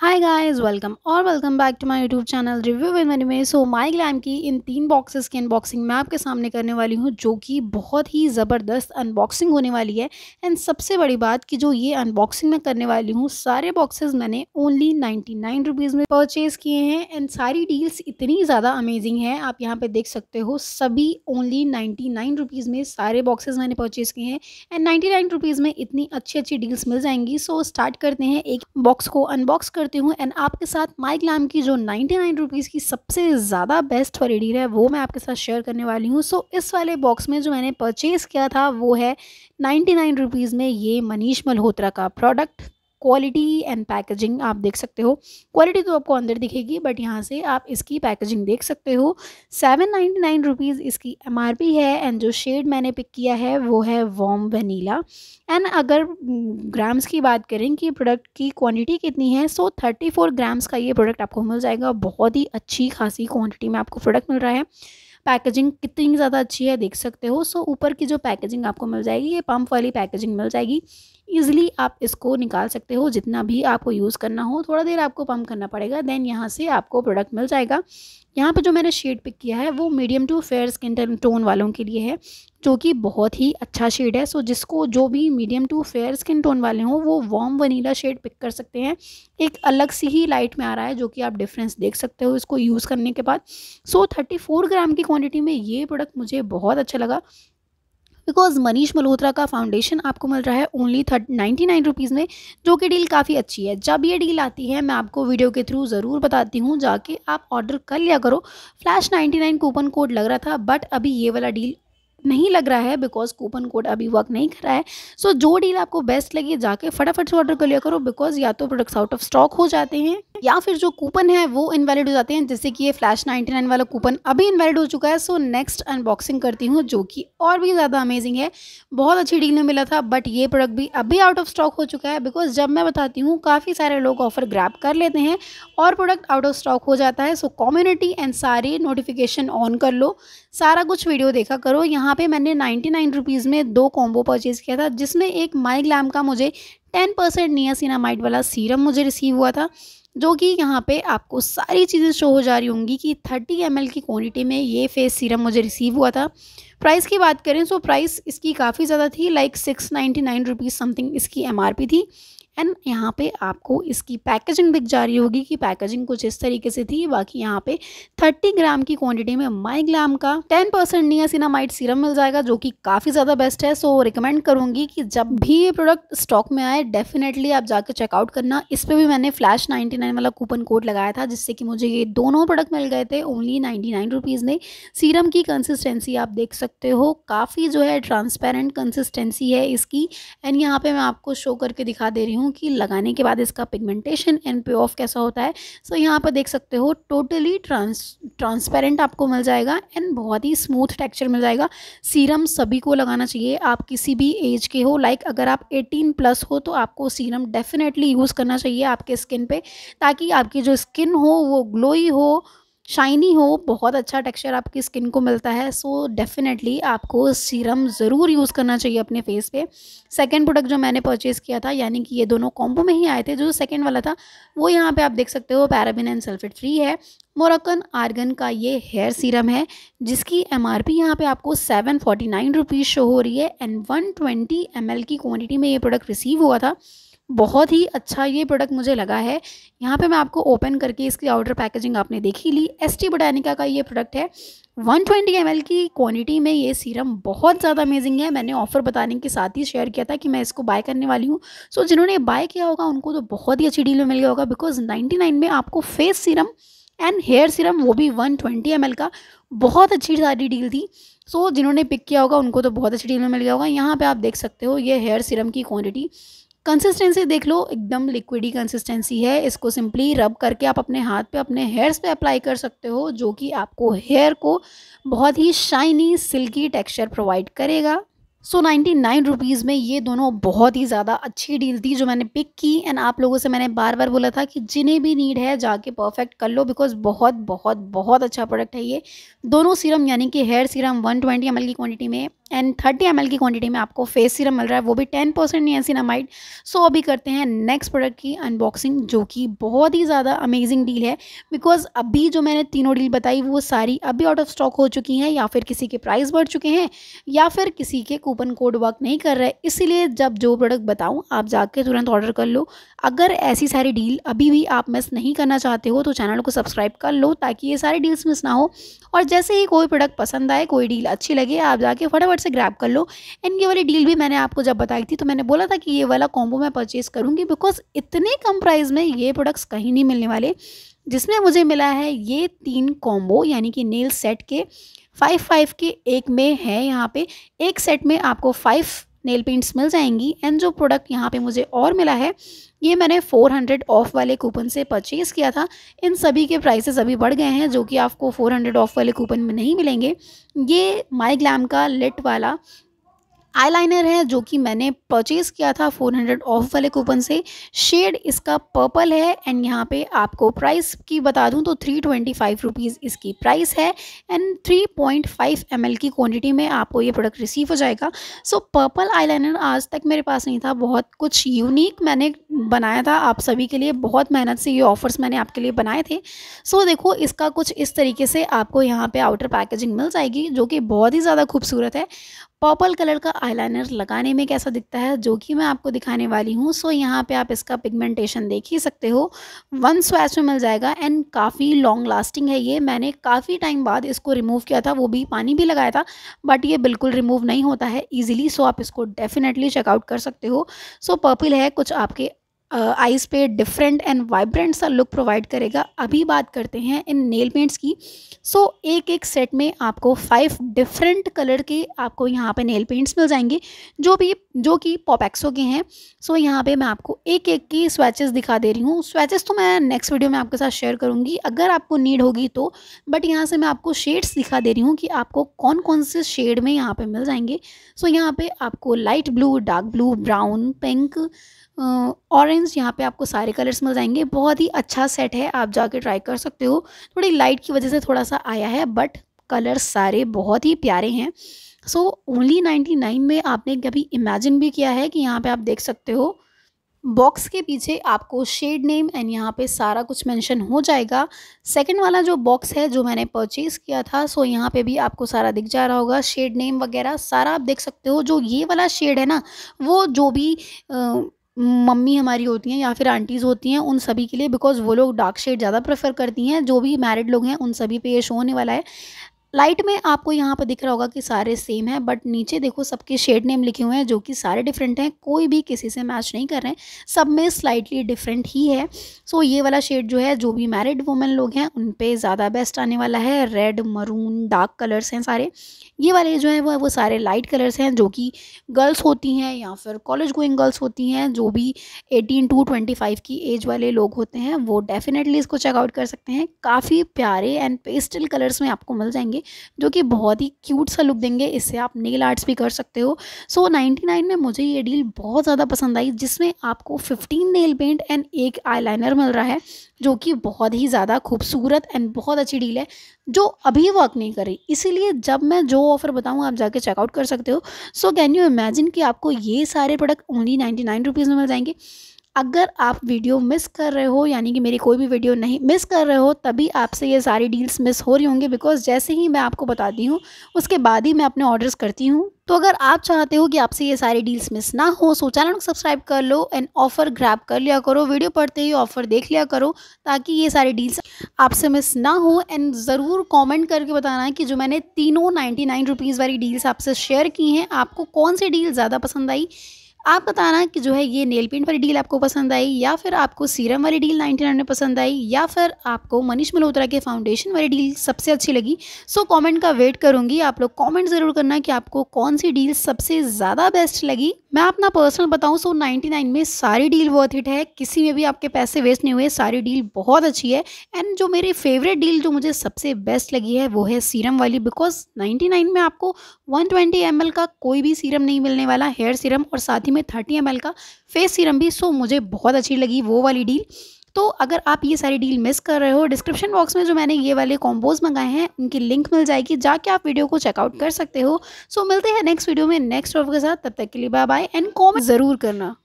High guys welcome और welcome back to my YouTube channel review with Mani में so माई glam की इन तीन boxes की अनबॉक्सिंग मैं आपके सामने करने वाली हूँ जो कि बहुत ही ज़बरदस्त अनबॉक्सिंग होने वाली है एंड सबसे बड़ी बात कि जो ये अनबॉक्सिंग मैं करने वाली हूँ सारे बॉक्सेस मैंने ओनली नाइन्टी नाइन रुपीज में परचेज़ किए हैं एंड सारी डील्स इतनी ज़्यादा अमेजिंग है आप यहाँ पर देख सकते हो सभी ओनली नाइन्टी नाइन रुपीज़ में सारे बॉक्सेज मैंने परचेज़ किए हैं एंड नाइन्टी नाइन रुपीज में इतनी अच्छी अच्छी डील्स मिल जाएंगी सो so, स्टार्ट करते हैं एक बॉक्स को अनबॉक्स कर करती हूँ एंड आपके साथ माई ग्लैम की जो नाइन्टी नाइन रुपीज़ की सबसे ज़्यादा बेस्ट फरीडीर है वो मैं आपके साथ शेयर करने वाली हूँ सो so, इस वाले बॉक्स में जो मैंने परचेज़ किया था वो है नाइन्टी नाइन रुपीज़ में ये मनीष मल्होत्रा का प्रोडक्ट क्वालिटी एंड पैकेजिंग आप देख सकते हो क्वालिटी तो आपको अंदर दिखेगी बट यहाँ से आप इसकी पैकेजिंग देख सकते हो सेवन नाइन्टी नाइन रुपीज़ इसकी एम आर पी है एंड जो शेड मैंने पिक किया है वो है वॉम वनीला एंड अगर ग्राम्स हम्म, की बात करें कि प्रोडक्ट की क्वान्टिटी कितनी है सो थर्टी फोर ग्राम्स का ये प्रोडक्ट आपको मिल जाएगा बहुत ही अच्छी खासी क्वान्टिटी में आपको प्रोडक्ट मिल रहा है पैकेजिंग कितनी ज़्यादा अच्छी है देख सकते हो सो ऊपर की जो पैकेजिंग आपको मिल जाएगी ये पंप वाली पैकेजिंग मिल जाएगी ईजिली आप इसको निकाल सकते हो जितना भी आपको यूज़ करना हो थोड़ा देर आपको पम्प करना पड़ेगा देन यहाँ से आपको प्रोडक्ट मिल जाएगा यहाँ पर जो मैंने शेड पिक किया है वो medium to fair skin tone वालों के लिए है जो कि बहुत ही अच्छा शेड है सो जिसको जो भी medium to fair skin tone वाले हों वो वॉम वनीला शेड पिक कर सकते हैं एक अलग सी ही लाइट में आ रहा है जो कि आप डिफरेंस देख सकते हो इसको यूज़ करने के बाद सो थर्टी फोर ग्राम की क्वान्टिटी में ये प्रोडक्ट मुझे बहुत अच्छा लगा बिकॉज मनीष मल्होत्रा का फाउंडेशन आपको मिल रहा है only thirty ninety nine rupees में जो कि डील काफ़ी अच्छी है जब ये डील आती है मैं आपको वीडियो के थ्रू ज़रूर बताती हूँ जाके आप ऑर्डर कर लिया करो flash ninety nine coupon code लग रहा था बट अभी ये वाला डील नहीं लग रहा है बिकॉज कूपन कोड अभी वर्क नहीं कर रहा है सो so, जो डील आपको बेस्ट लगे जाके फटाफट से ऑर्डर कर लिया करो बिकॉज या तो प्रोडक्ट्स आउट ऑफ स्टॉक हो जाते हैं या फिर जो कूपन है वो इनवैलिड हो जाते हैं जैसे कि ये फ्लैश 99 वाला कूपन अभी इनवैलिड हो चुका है सो नेक्स्ट अनबॉक्सिंग करती हूँ जो कि और भी ज़्यादा अमेजिंग है बहुत अच्छी डील में मिला था बट ये प्रोडक्ट भी अभी आउट ऑफ स्टॉक हो चुका है बिकॉज जब मैं बताती हूँ काफ़ी सारे लोग ऑफर ग्रैप कर लेते हैं और प्रोडक्ट आउट ऑफ स्टॉक हो जाता है सो कॉम्युनिटी एंड सारे नोटिफिकेशन ऑन कर लो सारा कुछ वीडियो देखा करो यहाँ पर मैंने नाइन्टी नाइन में दो कॉम्बो परचेज़ किया था जिसमें एक माई ग्लैम का मुझे टेन परसेंट नियासिनामाइड वाला सीरम मुझे रिसीव हुआ था जो कि यहाँ पे आपको सारी चीज़ें शो हो जा रही होंगी कि थर्टी एम की क्वांटिटी में ये फेस सीरम मुझे रिसीव हुआ था प्राइस की बात करें तो प्राइस इसकी काफ़ी ज़्यादा थी like six ninety nine rupees something इसकी एम थी एंड यहाँ पे आपको इसकी पैकेजिंग दिख जा रही होगी कि पैकेजिंग कुछ इस तरीके से थी बाकी यहाँ पे 30 ग्राम की क्वांटिटी में माई ग्राम का 10% परसेंट नियासिनामाइट सीरम मिल जाएगा जो कि काफ़ी ज़्यादा बेस्ट है सो रिकमेंड करूँगी कि जब भी ये प्रोडक्ट स्टॉक में आए डेफिनेटली आप जाकर चेकआउट करना इस पर भी मैंने फ्लैश नाइन्टी वाला कूपन कोड लगाया था जिससे कि मुझे ये दोनों प्रोडक्ट मिल गए थे ओनली नाइन्टी नाइन में सीरम की कंसिस्टेंसी आप देख सकते हो काफ़ी जो है ट्रांसपेरेंट कंसिस्टेंसी है इसकी एंड यहाँ पर मैं आपको शो करके दिखा दे रही हूँ हूँ कि लगाने के बाद इसका पिगमेंटेशन एंड पे ऑफ कैसा होता है सो so, यहाँ पर देख सकते हो टोटली ट्रांस ट्रांसपेरेंट आपको मिल जाएगा एंड बहुत ही स्मूथ टेक्सचर मिल जाएगा सीरम सभी को लगाना चाहिए आप किसी भी एज के हो लाइक like अगर आप 18 प्लस हो तो आपको सीरम डेफिनेटली यूज़ करना चाहिए आपके स्किन पे ताकि आपकी जो स्किन हो वो ग्लोई हो शाइनी हो बहुत अच्छा टेक्सचर आपकी स्किन को मिलता है सो so डेफिनेटली आपको सीरम ज़रूर यूज़ करना चाहिए अपने फेस पे सेकंड प्रोडक्ट जो मैंने परचेज़ किया था यानी कि ये दोनों कॉम्बो में ही आए थे जो सेकंड वाला था वो यहाँ पे आप देख सकते हो पैराबिन एंड सल्फेट फ्री है मोरक्कन आर्गन का ये हेयर सीरम है जिसकी एम आर पी यहाँ पर आपको seven forty nine rupees show हो रही है and one twenty M L की क्वान्टिटी में ये प्रोडक्ट रिसीव हुआ था बहुत ही अच्छा ये प्रोडक्ट मुझे लगा है यहाँ पे मैं आपको ओपन करके इसकी आउटर पैकेजिंग आपने देखी ली एस टी बोटानिका का ये प्रोडक्ट है 120 ट्वेंटी की क्वांटिटी में ये सीरम बहुत ज़्यादा अमेजिंग है मैंने ऑफ़र बताने के साथ ही शेयर किया था कि मैं इसको बाय करने वाली हूँ सो so, जिन्होंने बाय किया होगा उनको तो बहुत ही अच्छी डील में मिल गया होगा बिकॉज नाइन्टी में आपको face serum and hair serum वो भी 120 ट्वेंटी का बहुत अच्छी सारी डील थी सो so, जिन्होंने पिक किया होगा उनको तो बहुत अच्छी डील में मिल गया होगा यहाँ पर आप देख सकते हो ये हेयर सीरम की क्वान्टिटी कंसिस्टेंसी देख लो एकदम लिक्विडी कंसिस्टेंसी है इसको सिंपली रब करके आप अपने हाथ पे अपने हेयर्स पे अप्लाई कर सकते हो जो कि आपको हेयर को बहुत ही शाइनी सिल्की टेक्सचर प्रोवाइड करेगा सो नाइन्टी नाइन रुपीज़ में ये दोनों बहुत ही ज़्यादा अच्छी डील थी जो मैंने पिक की एंड आप लोगों से मैंने बार बार बोला था कि जिन्हें भी नीड है जाके परफेक्ट कर लो बिकॉज बहुत बहुत बहुत अच्छा प्रोडक्ट है ये दोनों सीरम यानी कि हेयर सीरम वन ट्वेंटी की क्वांटिटी में एंड थर्टी एम की क्वांटिटी में आपको फेस सीरम मिल रहा है वो भी टेन परसेंट नियसिनामाइड सो अभी करते हैं नेक्स्ट प्रोडक्ट की अनबॉक्सिंग जो कि बहुत ही ज़्यादा अमेजिंग डील है बिकॉज अभी जो मैंने तीनों डील बताई वो सारी अभी आउट ऑफ स्टॉक हो चुकी हैं या फिर किसी के प्राइस बढ़ चुके हैं या फिर किसी के कूपन कोड वर्क नहीं कर रहे इसीलिए जब जो प्रोडक्ट बताऊँ आप जाके तुरंत ऑर्डर कर लो अगर ऐसी सारी डील अभी भी आप मिस नहीं करना चाहते हो तो चैनल को सब्सक्राइब कर लो ताकि ये सारी डील्स मिस ना हो और जैसे ही कोई प्रोडक्ट पसंद आए कोई डील अच्छी लगे आप जाके फटाफट फटाफट से ग्रैब कर लो एंड ये वाली डील भी मैंने आपको जब बताई थी तो मैंने बोला था कि ये वाला कॉम्बो मैं परचेज़ करूँगी बिकॉज इतने कम प्राइस में ये प्रोडक्ट्स कहीं नहीं मिलने वाले जिसमें मुझे मिला है ये तीन कॉम्बो यानी कि नेल सेट के फाइव फाइव के एक में है यहाँ पे एक सेट में आपको फाइव नेल पेंट्स मिल जाएंगी एंड जो प्रोडक्ट यहाँ पे मुझे और मिला है ये मैंने 400 ऑफ वाले कूपन से परचेज़ किया था इन सभी के प्राइसेस अभी बढ़ गए हैं जो कि आपको 400 ऑफ वाले कूपन में नहीं मिलेंगे ये माई ग्लैम का लिट वाला आईलाइनर है जो कि मैंने परचेज़ किया था 400 ऑफ वाले कूपन से शेड इसका पर्पल है एंड यहाँ पे आपको प्राइस की बता दूँ तो थ्री ट्वेंटी फाइव रुपीज़ इसकी प्राइस है and three point five M L की क्वान्टिटी में आपको ये प्रोडक्ट रिसीव हो जाएगा सो पर्पल आई आज तक मेरे पास नहीं था बहुत कुछ यूनिक मैंने बनाया था आप सभी के लिए बहुत मेहनत से ये ऑफ़र्स मैंने आपके लिए बनाए थे सो so, देखो इसका कुछ इस तरीके से आपको यहाँ पे आउटर पैकेजिंग मिल जाएगी जो कि बहुत ही ज़्यादा खूबसूरत है पर्पल कलर का आईलाइनर लगाने में कैसा दिखता है जो कि मैं आपको दिखाने वाली हूँ सो यहाँ पे आप इसका पिगमेंटेशन देख ही सकते हो वन स्वैच में मिल जाएगा एंड काफ़ी लॉन्ग लास्टिंग है ये मैंने काफ़ी टाइम बाद इसको रिमूव किया था वो भी पानी भी लगाया था बट ये बिल्कुल रिमूव नहीं होता है ईजिली सो आप इसको डेफिनेटली चेकआउट कर सकते हो सो पर्पल है कुछ आपके आईज़ पे डिफरेंट एंड वाइब्रेंट सा लुक प्रोवाइड करेगा अभी बात करते हैं इन नेल पेंट्स की सो so, एक एक सेट में आपको फाइव डिफरेंट कलर के आपको यहाँ पे नेल पेंट्स मिल जाएंगे जो भी जो कि पॉपैक्सो के हैं सो so, यहाँ पे मैं आपको एक एक की स्वेचेस दिखा दे रही हूँ स्वेचेस तो मैं नेक्स्ट वीडियो में आपके साथ शेयर करूँगी अगर आपको नीड होगी तो बट यहाँ से मैं आपको शेड्स दिखा दे रही हूँ कि आपको कौन कौन से शेड में यहाँ पर मिल जाएंगे सो so, यहाँ पर आपको light blue dark blue brown pink orange friends यहाँ पे आपको सारे कलर्स मिल जाएंगे बहुत ही अच्छा सेट है आप जाके ट्राई कर सकते हो थोड़ी लाइट की वजह से थोड़ा सा आया है बट कलर्स सारे बहुत ही प्यारे हैं सो ओनली नाइन्टी नाइन में आपने कभी इमेजिन भी किया है कि यहाँ पे आप देख सकते हो बॉक्स के पीछे आपको शेड नेम एंड यहाँ पे सारा कुछ मेंशन हो जाएगा सेकंड वाला जो बॉक्स है जो मैंने परचेज़ किया था सो यहाँ पे भी आपको सारा दिख जा रहा होगा शेड नेम वगैरह सारा आप देख सकते हो जो ये वाला शेड है ना वो जो भी आ, मम्मी हमारी होती हैं या फिर आंटीज़ होती हैं उन सभी के लिए बिकॉज़ वो लोग डार्क शेड ज़्यादा प्रेफर करती हैं जो भी मैरिड लोग हैं उन सभी पे ये शो होने वाला है लाइट में आपको यहाँ पर दिख रहा होगा कि सारे सेम है बट नीचे देखो सबके शेड नेम लिखे हुए हैं जो कि सारे डिफरेंट हैं कोई भी किसी से मैच नहीं कर रहे हैं सब में स्लाइटली डिफरेंट ही है सो ये वाला शेड जो है जो भी मैरिड वुमेन लोग हैं उन पर ज़्यादा बेस्ट आने वाला है रेड मरून डार्क कलर्स हैं सारे ये वाले जो हैं वो वो सारे लाइट कलर्स हैं जो कि गर्ल्स होती हैं या फिर कॉलेज गोइंग गर्ल्स होती हैं जो भी एटीन टू ट्वेंटी फाइव की एज वाले लोग होते हैं वो डेफिनेटली इसको चेकआउट कर सकते हैं काफ़ी प्यारे एंड पेस्टल कलर्स में आपको मिल जाएंगे जो कि बहुत ही क्यूट सा लुक देंगे इससे आप नेल आर्ट्स भी कर सकते हो सो so, 99 में मुझे ये डील बहुत ज़्यादा पसंद आई जिसमें आपको 15 नेल पेंट एंड एक आईलाइनर मिल रहा है जो कि बहुत ही ज़्यादा खूबसूरत एंड बहुत अच्छी डील है जो अभी वर्क नहीं करी इसीलिए जब मैं जो ऑफ़र बताऊँ आप जाके चेकआउट कर सकते हो सो कैन यू इमेजिन कि आपको ये सारे product only ninety nine rupees में मिल जाएंगे अगर आप वीडियो मिस कर रहे हो यानी कि मेरी कोई भी वीडियो नहीं मिस कर रहे हो तभी आपसे ये सारी डील्स मिस हो रही होंगी बिकॉज जैसे ही मैं आपको बताती हूँ उसके बाद ही मैं अपने ऑर्डर्स करती हूँ तो अगर आप चाहते हो कि आपसे ये सारी डील्स मिस ना हो सो चैनल को सब्सक्राइब कर लो एंड ऑफर ग्रैप कर लिया करो वीडियो पढ़ते ही ऑफर देख लिया करो ताकि ये सारी डील्स आपसे मिस ना हो एंड ज़रूर कमेंट करके बताना है कि जो मैंने तीनों नाइन्टी नाइन रुपीज़ वाली डील्स आपसे शेयर की हैं आपको कौन सी डील ज़्यादा पसंद आई आप बताना कि जो है ये नेल पेंट वाली डील आपको पसंद आई या फिर आपको सीरम वाली डील नाइनटी में पसंद आई या फिर आपको मनीष मल्होत्रा के फाउंडेशन वाली डील सबसे अच्छी लगी सो कमेंट का वेट करूँगी आप लोग कमेंट ज़रूर करना कि आपको कौन सी डील सबसे ज़्यादा बेस्ट लगी मैं अपना पर्सनल बताऊँ सो नाइन्टी नाइन में सारी डील वर्थ इट है किसी में भी आपके पैसे वेस्ट नहीं हुए सारी डील बहुत अच्छी है एंड जो मेरी फेवरेट डील जो मुझे सबसे बेस्ट लगी है वो है सीरम वाली बिकॉज नाइन्टी नाइन में आपको वन ट्वेंटी एम एल का कोई भी सीरम नहीं मिलने वाला हेयर सीरम और साथ ही में थर्टी एम एल का फेस सीरम भी सो मुझे बहुत अच्छी लगी वो वाली डील तो अगर आप ये सारी डील मिस कर रहे हो डिस्क्रिप्शन बॉक्स में जो मैंने ये वाले कॉम्बोज मंगाए हैं उनकी लिंक मिल जाएगी जाके आप वीडियो को चेकआउट hmm. कर सकते हो सो मिलते हैं नेक्स्ट वीडियो में नेक्स्ट ऑफ के साथ तब तक के लिए बाय बाय एंड कॉमेंट ज़रूर करना